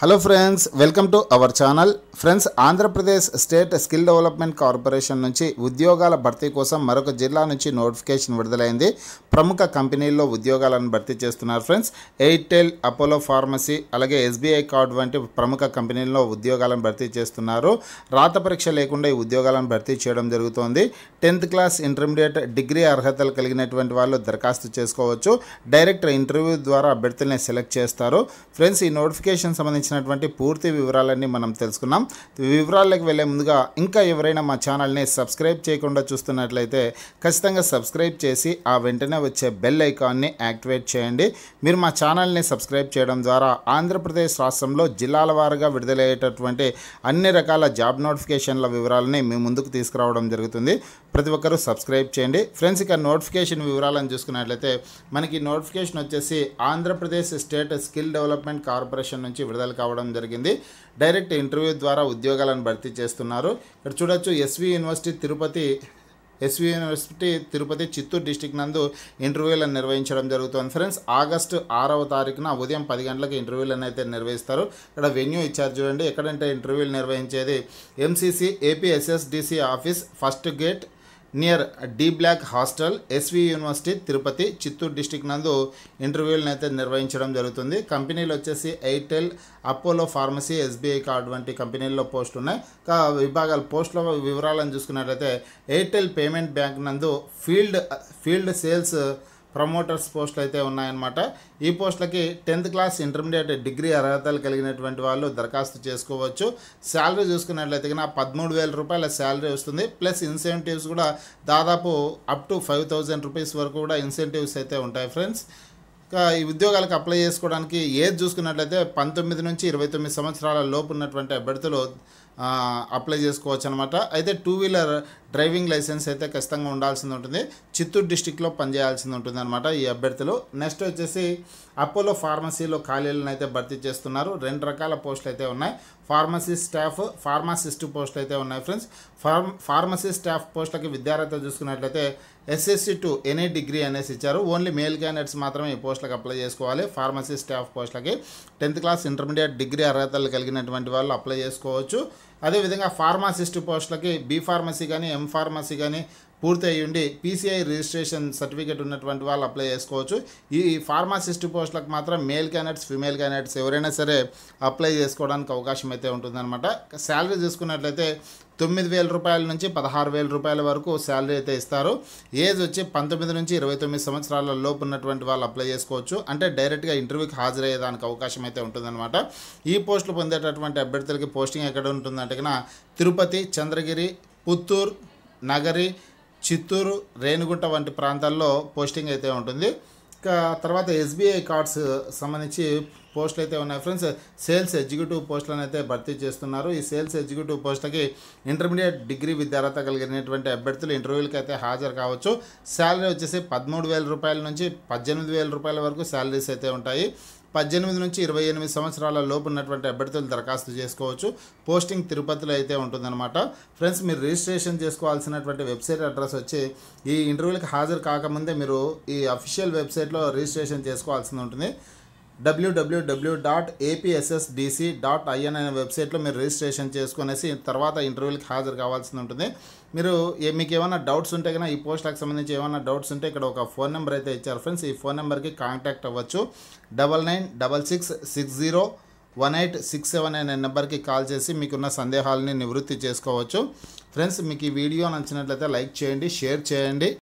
hello friends welcome to our channel friends Andhra Pradesh state skill development corporation నుంచి ఉద్యోగాల భర్తీ కోసం మరొక జిల్లా నుంచి నోటిఫికేషన్ విడుదలైంది ప్రముఖ కంపెనీల్లో ఉద్యోగాలను భర్తీ చేస్తున్నారు ఫ్రెండ్స్ ఎయిర్టెల్ అపోలో ఫార్మసీ అలాగే ఎస్బీఐ కార్డ్ వంటి ప్రముఖ కంపెనీల్లో ఉద్యోగాలను భర్తీ చేస్తున్నారు రాత పరీక్ష లేకుండా ఈ ఉద్యోగాలను భర్తీ చేయడం జరుగుతోంది టెన్త్ క్లాస్ ఇంటర్మీడియట్ డిగ్రీ అర్హతలు కలిగినటువంటి వాళ్ళు దరఖాస్తు చేసుకోవచ్చు డైరెక్ట్ ఇంటర్వ్యూ ద్వారా అభ్యర్థుల్ని సెలెక్ట్ చేస్తారు ఫ్రెండ్స్ ఈ నోటిఫికేషన్ సంబంధించి సంబంధించినటువంటి పూర్తి వివరాలన్నీ మనం తెలుసుకున్నాం వివరాలకు వెళ్ళే ముందుగా ఇంకా ఎవరైనా మా ఛానల్ని సబ్స్క్రైబ్ చేయకుండా చూస్తున్నట్లయితే ఖచ్చితంగా సబ్స్క్రైబ్ చేసి ఆ వెంటనే వచ్చే బెల్ ఐకాన్ని యాక్టివేట్ చేయండి మీరు మా ఛానల్ని సబ్స్క్రైబ్ చేయడం ద్వారా ఆంధ్రప్రదేశ్ రాష్ట్రంలో జిల్లాల వారుగా విడుదలయ్యేటటువంటి అన్ని రకాల జాబ్ నోటిఫికేషన్ల వివరాలని మీ ముందుకు తీసుకురావడం జరుగుతుంది ప్రతి ఒక్కరూ సబ్స్క్రైబ్ చేయండి ఫ్రెండ్స్ ఇక నోటిఫికేషన్ వివరాలను చూసుకున్నట్లయితే మనకి నోటిఫికేషన్ వచ్చేసి Andhra Pradesh state skill development corporation నుంచి విడుదల కావడం జరిగింది డైరెక్ట్ ఇంటర్వ్యూ ద్వారా ఉద్యోగాలను భర్తీ చేస్తున్నారు ఇక్కడ చూడొచ్చు SV university Tirupati SV university Tirupati Chittoor district నందు ఇంటర్వ్యూలను నిర్వహించడం జరుగుతుంది ఫ్రెండ్స్ ఆగస్టు ఆరవ తారీఖున ఉదయం పది గంటలకు ఇంటర్వ్యూలను అయితే నిర్వహిస్తారు ఇక్కడ వెన్యూ ఇచ్చారు చూడండి ఎక్కడంటే ఇంటర్వ్యూలు నిర్వహించేది MCC APSSDC office first gate near D block hostel SV university Tirupati Chittoor district నందు ఇంటర్వ్యూలను అయితే నిర్వహించడం జరుగుతుంది కంపెనీలు వచ్చేసి Airtel Apollo pharmacy SBI card వంటి కంపెనీల్లో పోస్టులు ఉన్నాయి విభాగాల పోస్టుల వివరాలను చూసుకున్నట్లయితే ఎయిర్టెల్ పేమెంట్ బ్యాంక్ నందు ఫీల్డ్ ఫీల్డ్ సేల్స్ ప్రమోటర్స్ పోస్టులు అయితే ఉన్నాయన్నమాట ఈ పోస్టులకి టెన్త్ క్లాస్ ఇంటర్మీడియట్ డిగ్రీ అర్హతలు కలిగినటువంటి వాళ్ళు దరఖాస్తు చేసుకోవచ్చు శాలరీ చూసుకున్నట్లయితే కన్నా పదమూడు వేల రూపాయల శాలరీ వస్తుంది ప్లస్ ఇన్సెంటివ్స్ కూడా దాదాపు up to five thousand rupees వరకు కూడా ఇన్సెంటివ్స్ అయితే ఉంటాయి ఫ్రెండ్స్ ఈ ఉద్యోగాలకు అప్లై చేసుకోవడానికి ఏజ్ చూసుకున్నట్లయితే పంతొమ్మిది నుంచి ఇరవై తొమ్మిది సంవత్సరాల లోపు ఉన్నటువంటి అభ్యర్థులు అప్లై చేసుకోవచ్చు అనమాట అయితే టూ వీలర్ డ్రైవింగ్ లైసెన్స్ అయితే ఖచ్చితంగా ఉండాల్సింది ఉంటుంది చిత్తూరు డిస్టిక్లో పనిచేయాల్సింది ఉంటుంది అనమాట ఈ అభ్యర్థులు నెక్స్ట్ వచ్చేసి అపోలో ఫార్మసీలో ఖాళీలను అయితే భర్తీ చేస్తున్నారు రెండు రకాల పోస్టులు అయితే ఉన్నాయి ఫార్మసీ స్టాఫ్ ఫార్మాసిస్ట్ పోస్టులు అయితే ఉన్నాయి ఫ్రెండ్స్ ఫార్మ్ ఫార్మసీ స్టాఫ్ పోస్టులకి విద్యార్హత చూసుకున్నట్లయితే ఎస్ఎస్సి టు ఎనీ డిగ్రీ అనేసి ఇచ్చారు ఓన్లీ మేల్ క్యాండిడేట్స్ మాత్రమే ఈ పోస్టులకు అప్లై చేసుకోవాలి ఫార్మసీ స్టాఫ్ పోస్టులకి టెన్త్ క్లాస్ ఇంటర్మీడియట్ డిగ్రీ అర్హతలు కలిగినటువంటి వాళ్ళు అప్లై చేసుకోవచ్చు అదేవిధంగా ఫార్మాసిస్ట్ పోస్టులకి బీ ఫార్మసీ కానీ ఎం ఫార్మసీ కానీ పూర్తి అయ్యుండి పీసీఐ రిజిస్ట్రేషన్ సర్టిఫికేట్ ఉన్నటువంటి వాళ్ళు అప్లై చేసుకోవచ్చు ఈ ఫార్మాసిస్ట్ పోస్టులకు మాత్రం మేల్ క్యాండిడేట్స్ ఫిమేల్ క్యాండిడేట్స్ ఎవరైనా సరే అప్లై చేసుకోవడానికి అవకాశం అయితే ఉంటుందన్నమాట శాలరీ చూసుకున్నట్లయితే తొమ్మిది వేల రూపాయల నుంచి పదహారు వేల రూపాయల వరకు శాలరీ అయితే ఇస్తారు ఏజ్ వచ్చి పంతొమ్మిది నుంచి ఇరవై తొమ్మిది సంవత్సరాల లోపు ఉన్నటువంటి వాళ్ళు అప్లై చేసుకోవచ్చు అంటే డైరెక్ట్గా ఇంటర్వ్యూకి హాజరయ్యేదానికి అవకాశం అయితే ఉంటుందన్నమాట ఈ పోస్టులు పొందేటటువంటి అభ్యర్థులకి పోస్టింగ్ ఎక్కడ ఉంటుందంటే తిరుపతి చంద్రగిరి పుత్తూరు నగరి చిత్తూరు రేణిగుంట వంటి ప్రాంతాల్లో పోస్టింగ్ అయితే ఉంటుంది తర్వాత ఎస్బీఐ కార్డ్స్ సంబంధించి పోస్టులు అయితే ఉన్నాయి ఫ్రెండ్స్ సేల్స్ ఎగ్జిక్యూటివ్ పోస్టులను అయితే భర్తీ చేస్తున్నారు ఈ సేల్స్ ఎగ్జిక్యూటివ్ పోస్టులకి ఇంటర్మీడియట్ డిగ్రీ విద్యార్హత కలిగినటువంటి అభ్యర్థులు ఇంటర్వ్యూలకి అయితే హాజరు కావచ్చు శాలరీ వచ్చేసి పదమూడు వేల రూపాయల నుంచి పద్దెనిమిది వేల రూపాయల వరకు శాలరీస్ అయితే ఉంటాయి పద్దెనిమిది నుంచి ఇరవై ఎనిమిది సంవత్సరాల లోపు ఉన్నటువంటి అభ్యర్థులు దరఖాస్తు చేసుకోవచ్చు పోస్టింగ్ తిరుపతిలో అయితే ఉంటుందన్నమాట ఫ్రెండ్స్ మీరు రిజిస్ట్రేషన్ చేసుకోవాల్సినటువంటి వెబ్సైట్ అడ్రస్ వచ్చి ఈ ఇంటర్వ్యూలకు హాజరు కాకముందే మీరు ఈ అఫీషియల్ వెబ్సైట్లో రిజిస్ట్రేషన్ చేసుకోవాల్సి ఉంటుంది WWW dot APSSDC dot IN అనే వెబ్సైట్లో మీరు రిజిస్ట్రేషన్ చేసుకునేసి తర్వాత ఇంటర్వ్యూకి హాజరు కావాల్సి ఉంటుంది మీరు మీకు ఏమైనా డౌట్స్ ఉంటే కనుక ఈ పోస్ట్లకు సంబంధించి ఏమైనా డౌట్స్ ఉంటే ఇక్కడ ఒక ఫోన్ నెంబర్ అయితే ఇచ్చారు ఫ్రెండ్స్ ఈ ఫోన్ నెంబర్కి కాంటాక్ట్ అవ్వచ్చు double nine double six six zero one eight six seven అనే నెంబర్కి కాల్ చేసి మీకున్న సందేహాలని నివృత్తి చేసుకోవచ్చు ఫ్రెండ్స్ మీకు ఈ వీడియో నచ్చినట్లయితే లైక్ చేయండి షేర్ చేయండి